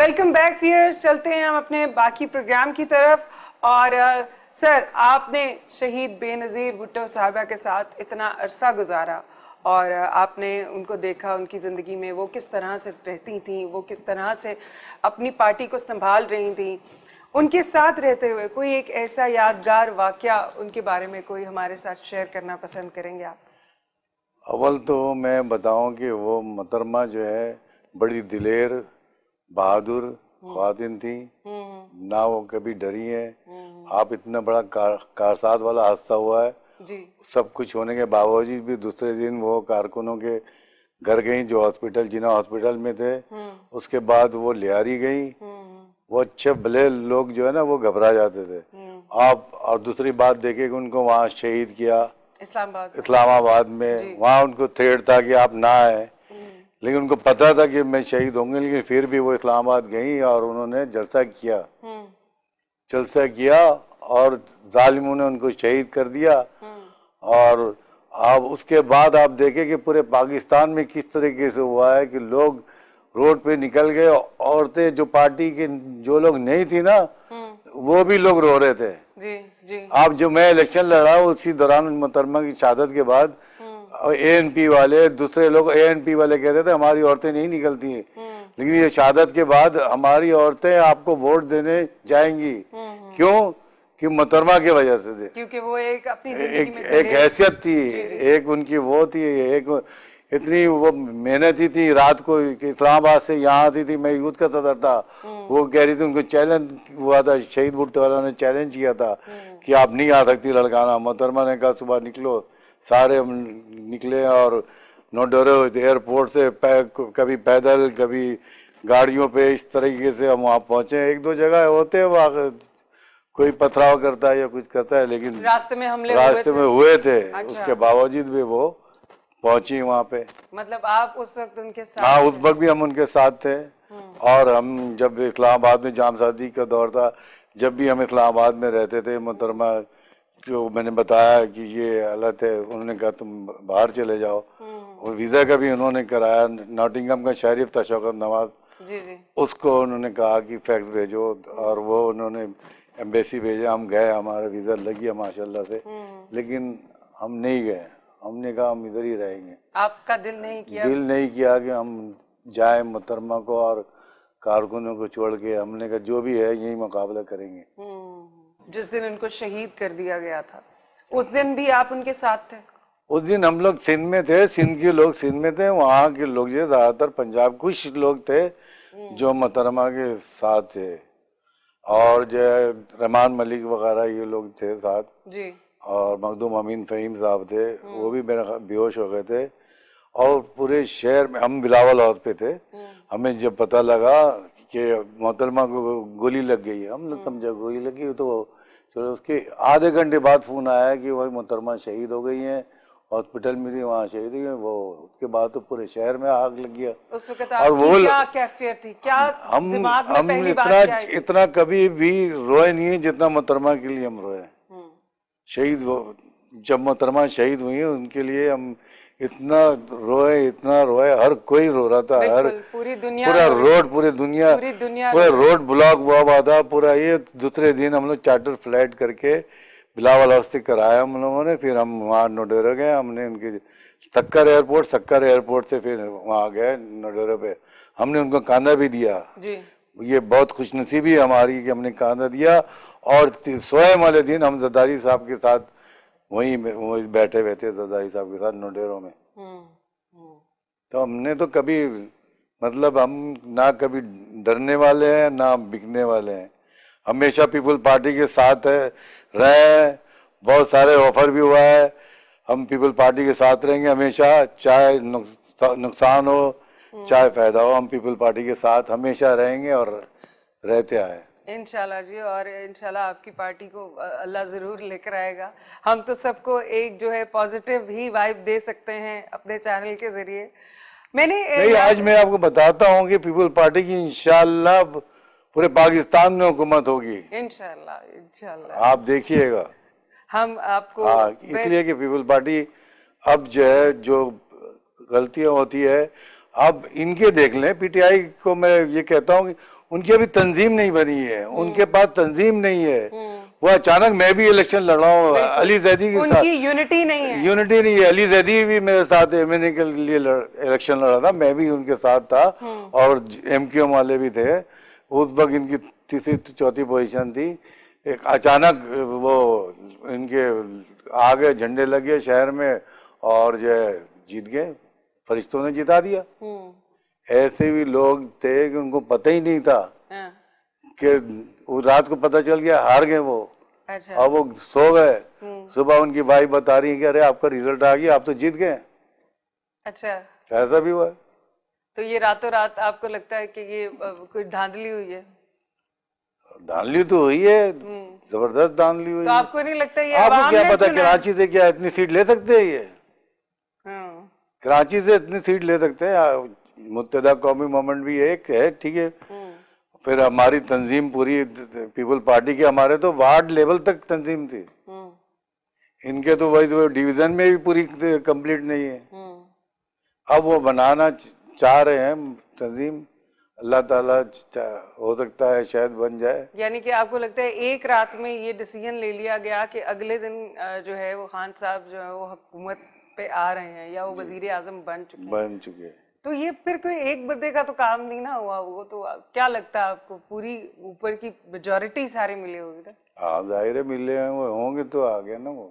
Welcome back viewers चलते हैं हम अपने बाकी प्रोग्राम की तरफ और सर uh, आपने शहीद बेनज़ीर भुट्टो साहबा के साथ इतना अरसा गुजारा और uh, आपने उनको देखा उनकी ज़िंदगी में वो किस तरह से रहती थी वो किस तरह से अपनी पार्टी को संभाल रही थी उनके साथ रहते हुए कोई एक ऐसा यादगार वाक़ उनके बारे में कोई हमारे साथ शेयर करना पसंद करेंगे आप अव्वल तो मैं बताऊं कि वो मतरमा जो है बड़ी दिलेर बहादुर हम्म। खातिन थी हम्म। ना वो कभी डरी है हम्म। आप इतना बड़ा कार, कारसाद वाला हादसा हुआ है जी। सब कुछ होने के बावजूद भी दूसरे दिन वो कारकुनों के घर गई जो हॉस्पिटल जिना हॉस्पिटल में थे उसके बाद वो लिहारी गई वो अच्छे भले लोग जो है ना वो घबरा जाते थे आप और दूसरी बात देखे कि उनको वहाँ शहीद किया इस्लामाबाद इस्लामाबाद में वहाँ उनको थेड़ था कि आप ना आए लेकिन उनको पता था कि मैं शहीद होंगे लेकिन फिर भी वो इस्लामाबाद गई और उन्होंने जलसा किया हम्म। जलसा किया और जालिमों ने उनको शहीद कर दिया हम्म। और आप उसके बाद आप देखें कि पूरे पाकिस्तान में किस तरीके से हुआ है कि लोग रोड पे निकल गए औरतें जो पार्टी के जो लोग नहीं थी ना हम्म। वो भी लोग रो रहे थे जी, जी। आप जो मैं इलेक्शन लड़ा उसी दौरान मुतरमा की शहादत के बाद ए एन पी वाले दूसरे लोग ए एन पी वाले कहते थे हमारी औरतें नहीं निकलती हैं हम्म। लेकिन ये शहादत के बाद हमारी औरतें आपको वोट देने जाएंगी हम्म, हम्म। क्यों कि मोहतरमा की वजह से क्योंकि वो एक अपनी एक, एक हैसियत थी एक उनकी वो थी एक इतनी वो मेहनती थी रात को इस्लामाबाद से यहाँ आती थी मैं यूथ का सदर था वो कह रही थी उनको चैलेंज हुआ था शहीद भुट्टे वाला ने चैलेंज किया था कि आप नहीं आ सकती लड़काना मोहतरमा ने कहा सुबह निकलो सारे हम निकले और डरे एयरपोर्ट से पै, कभी पैदल कभी गाड़ियों पे इस तरीके से हम वहाँ पहुँचे एक दो जगह होते हैं वहाँ कोई पथराव करता है या कुछ करता है लेकिन रास्ते में हमले रास्ते हुए में हुए थे अच्छा। उसके बावजूद भी वो पहुंची वहाँ पे मतलब आप उस वक्त उनके साथ हाँ उस वक्त भी हम उनके साथ थे हम्म। और हम जब इस्लामाबाद में जाम का दौर था जब भी हम इस्लामाबाद में रहते थे मोहतरमा जो मैंने बताया कि ये हालत है उन्होंने कहा तुम बाहर चले जाओ हम्म। और वीज़ा का भी उन्होंने कराया नॉटिंगम का शरीफ था शौकत नवाज जी जी उसको उन्होंने कहा कि फैक्स भेजो और वो उन्होंने एम्बेसी भेजा हम गए हमारा वीज़ा लग गया माशाल्लाह से हम्म। लेकिन हम नहीं गए हमने कहा हम इधर ही रहेंगे आपका दिल नहीं किया दिल नहीं किया कि हम जाए मुतरमा को और कारकुनों को छोड़ के हमने कहा जो भी है यही मुकाबला करेंगे हम्म। जिस दिन उनको शहीद कर दिया गया था उस दिन भी आप उनके साथ थे उस दिन हम लोग सिंध में थे सिंध के लोग सिंध में थे वहाँ के लोग जो ज़्यादातर पंजाब कुछ लोग थे जो हम्म। मोहतरमा के साथ थे और जो रहमान मलिक वगैरह ये लोग थे साथ जी और मखदूम अमीन फ़हीम साहब थे वो हम्म। भी मेरे बेहोश हो गए थे और पूरे शहर में हम बिलावल हाउस पे थे हम्म। हमें जब पता लगा कि मोहतरमा को गोली लग गई हम लोग समझा गोली लगी तो चलो तो उसके आधे घंटे बाद फ़ोन आया कि वही मोहतरमा शहीद हो गई हैं हॉस्पिटल में थी वहाँ शहीद हुई वो उसके बाद तो पूरे शहर में आग लग गया और वो क्या कैफियत थी क्या हम हम इतना इतना कभी भी रोए नहीं है जितना मोहतरमा के लिए हम रोए हम्म। शहीद वो जब मोहतरमा शहीद हुई उनके लिए हम इतना रोए इतना रोए हर कोई रो रहा था हर पूरी दुनिया पूरा रोड पूरी दुनिया पूरी दुनिया पूरा रोड ब्लॉक हुआ हुआ था पूरा ये दूसरे दिन हम लोग चार्टर फ्लाइट करके बिलावल हस्ती कराया हम लोगों ने फिर हम वहाँ नोडेरा गए हमने उनके सक्कर एयरपोर्ट सक्कर एयरपोर्ट से फिर वहाँ गए नोडेरा पे हमने उनको कांधा भी दिया जी। ये बहुत खुशनसीबी हमारी कि हमने कांधा दिया और सोए वाले दिन हम जदारी साहब के साथ वहीं वहीं बैठे हुए थे दादाजी साहब के साथ नोडेरों में हम्म, हम्म। तो हमने तो कभी मतलब हम ना कभी डरने वाले हैं ना बिकने वाले हैं हमेशा पीपल पार्टी के साथ है रहे बहुत सारे ऑफर भी हुआ है हम पीपल पार्टी के साथ रहेंगे हमेशा चाहे नुकसान हो हम्म। चाहे फायदा हो हम पीपल पार्टी के साथ हमेशा रहेंगे और रहते आए इनशाला जी और इनशाला आपकी पार्टी को अल्लाह ज़रूर लेकर आएगा हम तो सबको एक जो है पॉजिटिव ही वाइब दे सकते हैं अपने चैनल के ज़रिए मैंने नहीं, आज मैं आपको बताता हूँ कि पीपुल्स पार्टी की इनशाला पूरे पाकिस्तान में हुकूमत होगी इनशाला इनशाला आप देखिएगा हम आपको हाँ, इसलिए कि पीपुल्स पार्टी अब जो है जो गलतियाँ होती है अब इनके देख लें पीटीआई को मैं ये कहता हूँ कि उनकी अभी तंजीम नहीं बनी है हम्म। उनके पास तंजीम नहीं है हम्म। वो अचानक मैं भी इलेक्शन लड़ रहा हूँ अली जैदी के साथ यूनिटी नहीं है यूनिटी नहीं है अली जैदी भी मेरे साथ एम एन ए के लिए लड़, इलेक्शन लड़ा था मैं भी उनके साथ था हम्म। और एम क्यू एम वाले भी थे उस वक्त इनकी तीसरी चौथी पोजिशन थी एक अचानक वो इनके आ गए झंडे लगे शहर में और जो जीत गए फरिश्तों ने जिता दिया ऐसे भी लोग थे कि उनको पता ही नहीं था हाँ। कि वो रात को पता चल गया हार गए वो अच्छा। अब वो सो गए हम्म। सुबह उनकी वाइफ बता रही है कि अरे आपका रिजल्ट आ गया आप तो जीत गए अच्छा ऐसा भी हुआ तो ये रातों रात आपको लगता है कि ये कुछ धांधली हुई है धांधली तो हुई है हम्म। जबरदस्त धांधली हुई तो आपको नहीं लगता ये आपको क्या पता कराची से क्या इतनी सीट ले सकते हैं ये हाँ। कराची से इतनी सीट ले सकते हैं मुतदा कौमी मोमेंट भी एक है ठीक है हम्म। फिर हमारी तंजीम पूरी पीपल पार्टी के हमारे तो वार्ड लेवल तक तंजीम थी हम्म। इनके तो वही डिवीजन में भी पूरी कंप्लीट नहीं है हम्म। अब वो बनाना चाह रहे हैं तंजीम अल्लाह ताला हो सकता है शायद बन जाए यानी कि आपको लगता है एक रात में ये डिसीजन ले लिया गया कि अगले दिन जो है वो खान साहब जो है वो हुकूमत पे आ रहे हैं या वो वजीर आजम बन चुके बन चुके हैं तो ये फिर कोई एक बंदे का तो काम नहीं ना हुआ वो तो क्या लगता है आपको पूरी ऊपर की मेजोरिटी सारे मिले होगी हाँ जाहिर मिले होंगे तो आ गया ना वो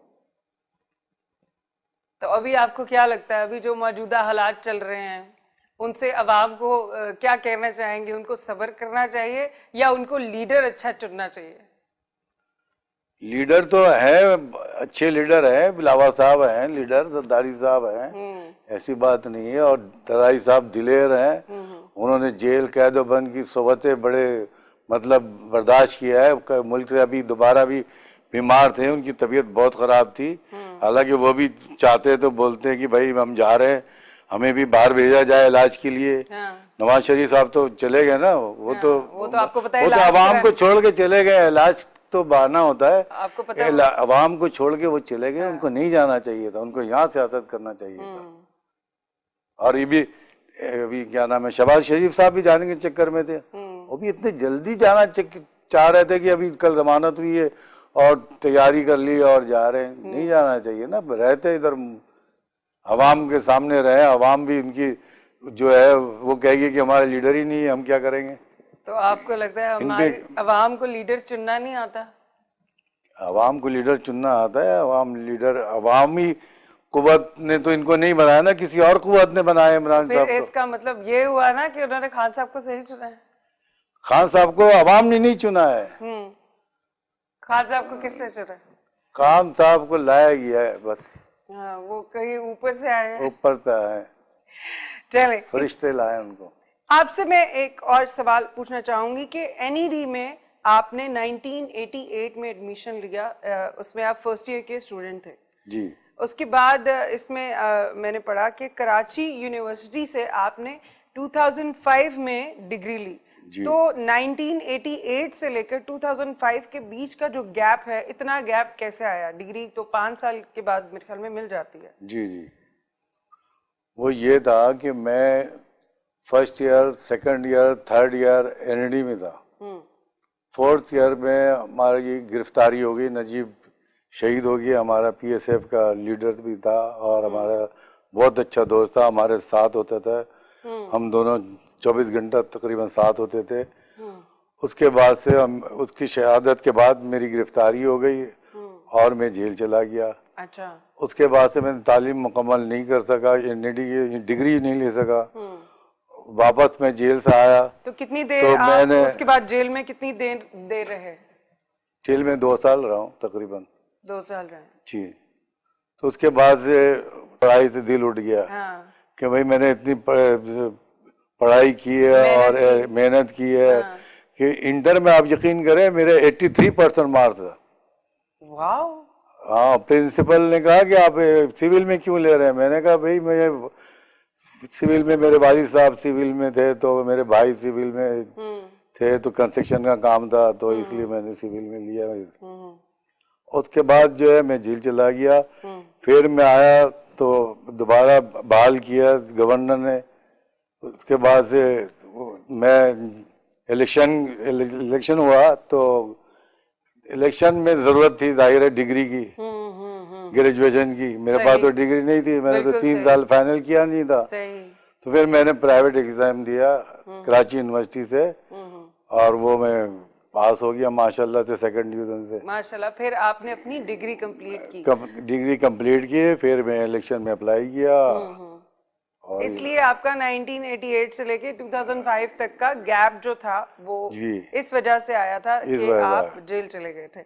तो अभी आपको क्या लगता है अभी जो मौजूदा हालात चल रहे हैं उनसे अवाम को क्या कहना चाहेंगे उनको सबर करना चाहिए या उनको लीडर अच्छा चुनना चाहिए लीडर तो है अच्छे लीडर हैं बिलावा साहब हैं लीडर जद्दारी साहब हैं हम्म। ऐसी बात नहीं है और दराई साहब दिलेर हैं हम्म, हम्म। उन्होंने जेल कैद बंद की सोबतें बड़े मतलब बर्दाश्त किया है मुल्क से अभी दोबारा भी बीमार थे उनकी तबीयत बहुत ख़राब थी हालांकि वो भी चाहते तो बोलते हैं कि भाई हम जा रहे हैं हमें भी बाहर भेजा जाए इलाज के लिए हाँ। नवाज शरीफ साहब तो चले गए ना वो हाँ, तो वो तो आपको पता है वो तो आवाम को छोड़ के चले गए इलाज तो बहाना होता है आपको पता है अवाम को छोड़ के वो चले गए हाँ। उनको नहीं जाना चाहिए था उनको यहाँ सियासत करना चाहिए था हम्म। और ये भी अभी क्या नाम है शहबाज शरीफ साहब भी जाने के चक्कर में थे हम्म। वो भी इतने जल्दी जाना चाह रहे थे कि अभी कल जमानत हुई है और तैयारी कर ली और जा रहे हैं नहीं हम्म। जाना चाहिए ना रहते इधर अवाम के सामने रहे अवाम भी इनकी जो है वो कहेगी कि हमारा लीडर ही नहीं है हम क्या करेंगे तो आपको लगता है हमारे आवाम को लीडर चुनना नहीं आता आवाम को लीडर चुनना आता है आवाम लीडर अवामी कुत ने तो इनको नहीं बनाया ना किसी और कुत ने बनाया इमरान साहब इसका मतलब ये हुआ ना कि उन्होंने खान साहब को सही चुना है खान साहब को अवाम ने नहीं चुना है हम्म। खान साहब को किसने चुना है खान साहब को लाया गया है बस हाँ, वो कहीं ऊपर से आए ऊपर से आए चले फरिश्ते लाए उनको आपसे मैं एक और सवाल पूछना चाहूंगी कि एनईडी e में आपने 1988 में एडमिशन लिया उसमें आप फर्स्ट ईयर के स्टूडेंट थे जी उसके बाद इसमें आ, मैंने पढ़ा कि कराची यूनिवर्सिटी से आपने 2005 में डिग्री ली तो 1988 से लेकर 2005 के बीच का जो गैप है इतना गैप कैसे आया डिग्री तो पांच साल के बाद मेरे ख्याल में मिल जाती है जी जी वो ये था कि मैं first year second year third year N D e में था हम्म। फोर्थ ईयर में हमारी गिरफ्तारी हो गई नजीब शहीद हो गया हमारा पीएसएफ का लीडर भी था और हम्म। हमारा बहुत अच्छा दोस्त था हमारे साथ होता था हम्म। हम दोनों 24 घंटा तकरीबन साथ होते थे उसके बाद से हम उसकी शहादत के बाद मेरी गिरफ्तारी हो गई और मैं जेल चला गया अच्छा उसके बाद से मैं तालीम मुकम्मल नहीं कर सका एन e की डिग्री नहीं ले सका वापस मैं जेल से आया तो कितनी देर तो मैंने उसके बाद जेल में कितनी देर देर रहे जेल में दो साल रहा हूँ तकरीबन दो साल रहे जी तो उसके बाद से पढ़ाई से दिल उठ गया हाँ। कि भाई मैंने इतनी पढ़ाई की है और मेहनत की है हाँ। कि इंटर में आप यकीन करें मेरे 83 परसेंट मार्क्स था हाँ प्रिंसिपल ने कहा कि आप सिविल में क्यों ले रहे हैं मैंने कहा भाई मैं सिविल में मेरे भाई साहब सिविल में थे तो मेरे भाई सिविल में हम्म। थे तो कंस्ट्रक्शन का काम था तो हम्म। इसलिए मैंने सिविल में लिया हम्म। उसके बाद जो है मैं झील चला गया फिर मैं आया तो दोबारा बहाल किया गवर्नर ने उसके बाद से मैं इलेक्शन इलेक्शन हुआ तो इलेक्शन में ज़रूरत थी जाहिर है डिग्री की हम्म। ग्रेजुएशन की मेरे पास तो डिग्री नहीं थी मैंने तो तीन साल फाइनल किया नहीं था तो फिर मैंने प्राइवेट एग्जाम दिया हम्म। कराची यूनिवर्सिटी से हम्म, और वो मैं पास हो गया माशाल्लाह से सेकंड डिवीजन से माशाल्लाह फिर आपने अपनी डिग्री कंप्लीट की कम, डिग्री कंप्लीट की फिर मैं इलेक्शन में अप्लाई किया इसलिए आपका 1988 से लेके 2005 तक का गैप जो था वो इस वजह से आया था कि आप जेल चले गए थे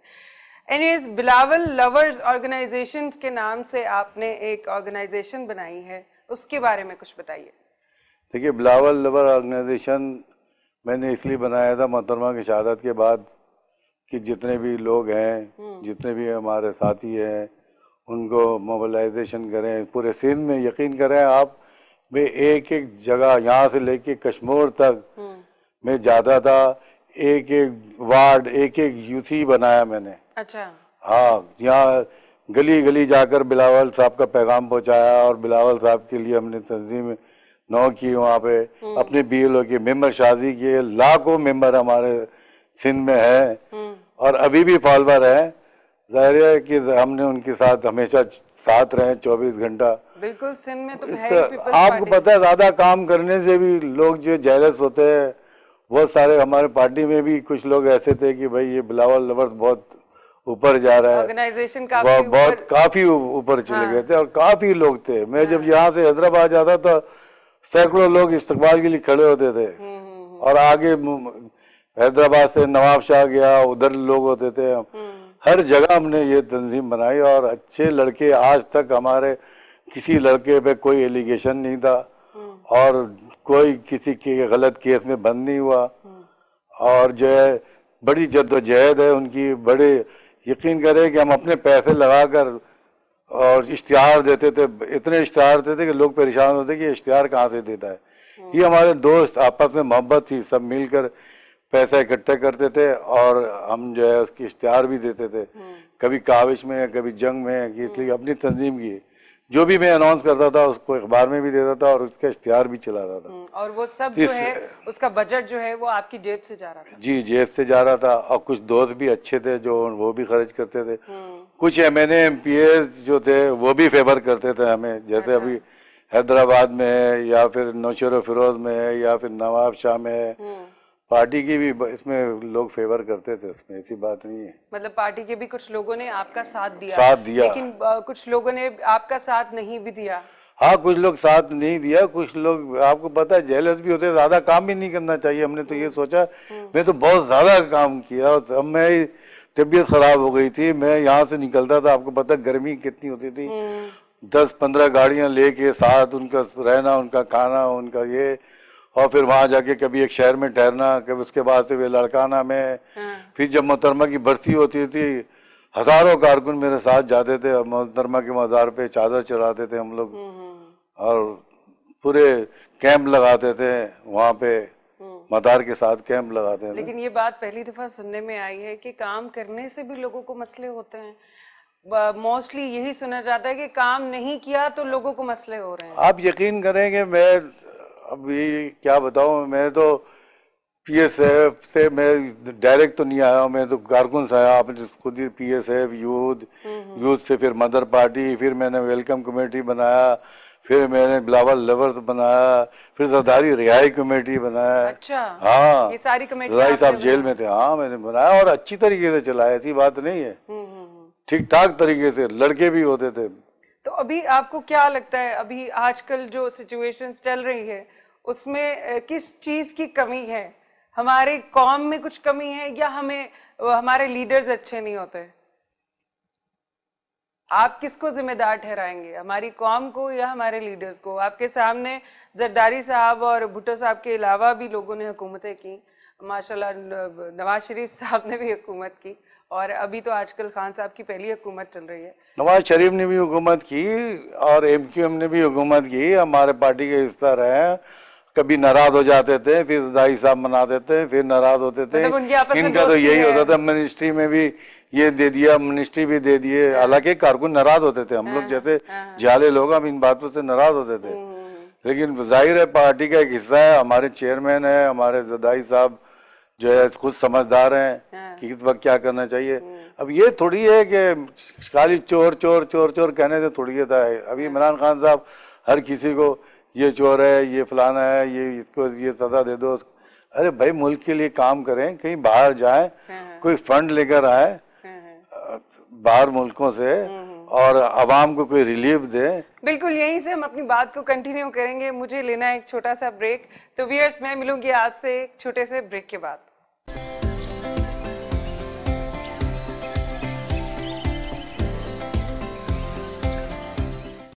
एनीवेज बिलावल लवर्स ऑर्गेनाइजेशन के नाम से आपने एक ऑर्गेनाइजेशन बनाई है उसके बारे में कुछ बताइए देखिए बिलावल लवर ऑर्गेनाइजेशन मैंने इसलिए बनाया था मोहतरमा की शहादत के बाद कि जितने भी लोग हैं हम्म। जितने भी हमारे साथी हैं उनको मोबिलाइजेशन करें पूरे सिंध में यकीन करें आप मैं एक एक जगह यहाँ से लेके कश्मीर तक हम्म। मैं जाता था एक एक वार्ड एक एक यूसी बनाया मैंने अच्छा हाँ यहाँ गली गली जाकर बिलावल साहब का पैगाम पहुंचाया और बिलावल साहब के लिए हमने तंजीम नौ की वहाँ पे हम्म। अपने बी एल ओ के मेम्बर शादी किए लाखों मेम्बर हमारे सिंध में हैं हम्म। और अभी भी फॉलोअर हैं जाहिर है कि हमने उनके साथ हमेशा साथ रहे चौबीस घंटा बिल्कुल सिंध में तो आपको पता है ज़्यादा काम करने से भी लोग जो जेलस होते हैं बहुत सारे हमारे पार्टी में भी कुछ लोग ऐसे थे कि भाई ये बिलावल लवर्स बहुत ऊपर जा रहा है ऑर्गेनाइजेशन काफी उपर... बहुत काफी ऊपर चले हाँ। गए थे और काफी लोग थे मैं हाँ। जब यहाँ से हैदराबाद जाता था सैकड़ों लोग इस्तेमाल के लिए खड़े होते थे हम्म, हम्म, हम्म। और आगे हैदराबाद से नवाब शाह गया उधर लोग होते थे हर जगह हमने ये तंजीम बनाई और अच्छे लड़के आज तक हमारे किसी लड़के पे कोई एलिगेशन नहीं था और कोई किसी के गलत केस में बंद नहीं हुआ और जो है बड़ी जद्दोजहद है उनकी बड़े यकीन करें कि हम अपने पैसे लगाकर और इश्तहार देते थे इतने इश्तहार देते थे कि लोग परेशान होते कि इश्तहार कहाँ से देता है ये हमारे दोस्त आपस में मोहब्बत थी सब मिलकर पैसा इकट्ठा करते थे और हम जो है उसकी इश्तहार भी देते थे कभी काविश में कभी जंग में इसलिए अपनी तंजीम की जो भी मैं अनाउंस करता था उसको अखबार में भी देता था और उसका इश्तहार भी चलाता था हम्म, और वो सब जो है उसका बजट जो है वो आपकी जेब से जा रहा था जी जेब से जा रहा था और कुछ दोस्त भी अच्छे थे जो वो भी खर्च करते थे हम्म। कुछ एम एन एम पी जो थे वो भी फेवर करते थे हमें जैसे अच्छा। अभी हैदराबाद में है या फिर नौशर फिरोज में है या फिर नवाब शाह में है हम्म। पार्टी की भी इसमें लोग फेवर करते थे इसमें ऐसी बात नहीं है मतलब पार्टी के भी कुछ लोगों ने आपका साथ दिया साथ दिया लेकिन कुछ लोगों ने आपका साथ नहीं भी दिया हाँ कुछ लोग साथ नहीं दिया कुछ लोग आपको पता है जेलस भी होते ज्यादा काम भी नहीं करना चाहिए हमने तो ये सोचा हम्म। मैं तो बहुत ज्यादा काम किया और अब मैं तबीयत खराब हो गई थी मैं यहाँ से निकलता था आपको पता गर्मी कितनी होती थी हम्म। दस पंद्रह गाड़ियाँ लेके साथ उनका रहना उनका खाना उनका ये और फिर वहाँ जाके कभी एक शहर में ठहरना कभी उसके बाद से वे लड़काना में हाँ। फिर जब मोहतरमा की भर्ती होती थी हजारों कारकुन मेरे साथ जाते थे मोहतरमा के मज़ार पे चादर चढ़ाते थे हम लोग हम्म, हम्म। और पूरे कैंप लगाते थे वहाँ पे हम्म। मदार के साथ कैंप लगाते हैं लेकिन ये बात पहली दफ़ा सुनने में आई है कि काम करने से भी लोगों को मसले होते हैं मोस्टली यही सुना जाता है कि काम नहीं किया तो लोगों को मसले हो रहे हैं आप यकीन करेंगे मैं अभी क्या बताऊ मैं तो पी एस एफ से मैं डायरेक्ट तो नहीं आया मैं तो कारकुन से आया आपने खुद ही P S F youth youth से फिर मदर पार्टी फिर मैंने वेलकम कमेटी बनाया फिर मैंने बिलावल लवर्स बनाया फिर सरदारी रिहाई कमेटी बनाया अच्छा हाँ ये सारी कमेटी रिहाई साहब जेल में थे हाँ मैंने बनाया और अच्छी तरीके से चलाया ऐसी बात नहीं है ठीक ठाक तरीके से लड़के भी होते थे तो अभी आपको क्या लगता है अभी आजकल जो सिचुएशन चल रही है उसमें किस चीज़ की कमी है हमारे कॉम में कुछ कमी है या हमें हमारे लीडर्स अच्छे नहीं होते आप किसको जिम्मेदार ठहराएंगे हमारी कॉम को या हमारे लीडर्स को आपके सामने जरदारी साहब और भुट्टो साहब के अलावा भी लोगों ने हुकूमतें की माशाल्लाह नवाज शरीफ साहब ने भी हुकूमत की और अभी तो आजकल खान साहब की पहली हुकूमत चल रही है नवाज शरीफ ने भी हुकूमत की और एम क्यू एम ने भी हुकूमत की हमारे पार्टी के हिस्सा रहे कभी नाराज हो जाते थे फिर दाई साहब मनाते थे फिर नाराज होते थे मतलब इनका तो यही होता था मिनिस्ट्री में भी ये दे दिया मिनिस्ट्री भी दे दिए हाँ। हालांकि कारकुन नाराज होते थे हम लोग हाँ, जैसे हाँ। जाले लोग हम इन बातों से नाराज होते थे हम्म। लेकिन जाहिर है पार्टी का एक हिस्सा है हमारे चेयरमैन है हमारे दाई साहब जो है खुद समझदार हैं हाँ। कि किस वक्त क्या करना चाहिए हम्म। अब ये थोड़ी है कि खाली चोर चोर चोर चोर कहने से थोड़ी ये था अभी हाँ। इमरान खान साहब हर किसी को ये चोर है ये फलाना है ये इसको ये सजा दे दो अरे भाई मुल्क के लिए काम करें कहीं बाहर जाएं हाँ, कोई फंड लेकर आए बाहर मुल्कों से हम्म, हम्म। और आवाम को कोई रिलीफ दे बिल्कुल यहीं से हम अपनी बात को कंटिन्यू करेंगे मुझे लेना है एक छोटा सा ब्रेक तो वियर्स मैं मिलूंगी आपसे एक छोटे से ब्रेक के बाद